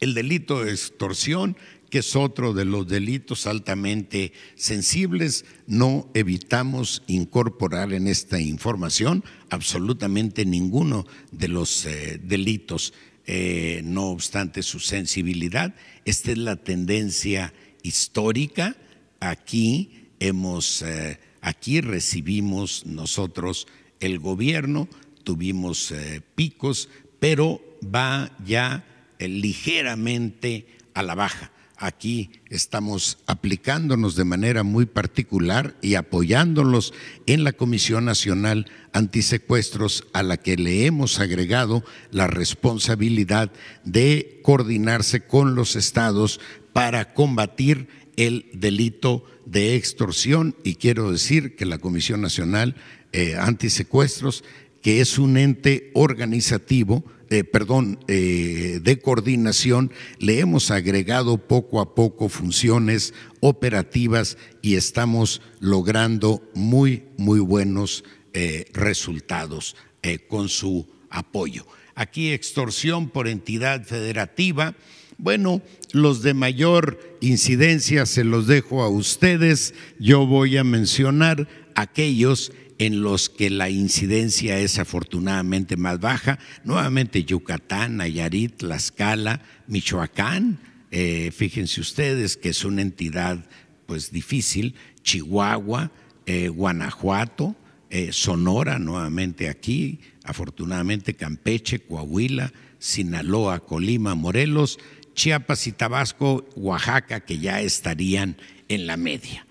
el delito de extorsión, que es otro de los delitos altamente sensibles, no evitamos incorporar en esta información absolutamente ninguno de los eh, delitos. Eh, no obstante su sensibilidad, esta es la tendencia histórica. Aquí hemos, eh, aquí recibimos nosotros el gobierno, tuvimos picos, pero va ya eh, ligeramente a la baja. Aquí estamos aplicándonos de manera muy particular y apoyándolos en la Comisión Nacional Antisecuestros a la que le hemos agregado la responsabilidad de coordinarse con los estados para combatir el delito de extorsión y quiero decir que la Comisión Nacional eh, Antisecuestros que es un ente organizativo, eh, perdón, eh, de coordinación, le hemos agregado poco a poco funciones operativas y estamos logrando muy, muy buenos eh, resultados con su apoyo. Aquí extorsión por entidad federativa. Bueno, los de mayor incidencia se los dejo a ustedes. Yo voy a mencionar aquellos que en los que la incidencia es afortunadamente más baja, nuevamente Yucatán, Nayarit, Tlaxcala, Michoacán, eh, fíjense ustedes que es una entidad pues difícil, Chihuahua, eh, Guanajuato, eh, Sonora nuevamente aquí, afortunadamente Campeche, Coahuila, Sinaloa, Colima, Morelos, Chiapas y Tabasco, Oaxaca, que ya estarían en la media.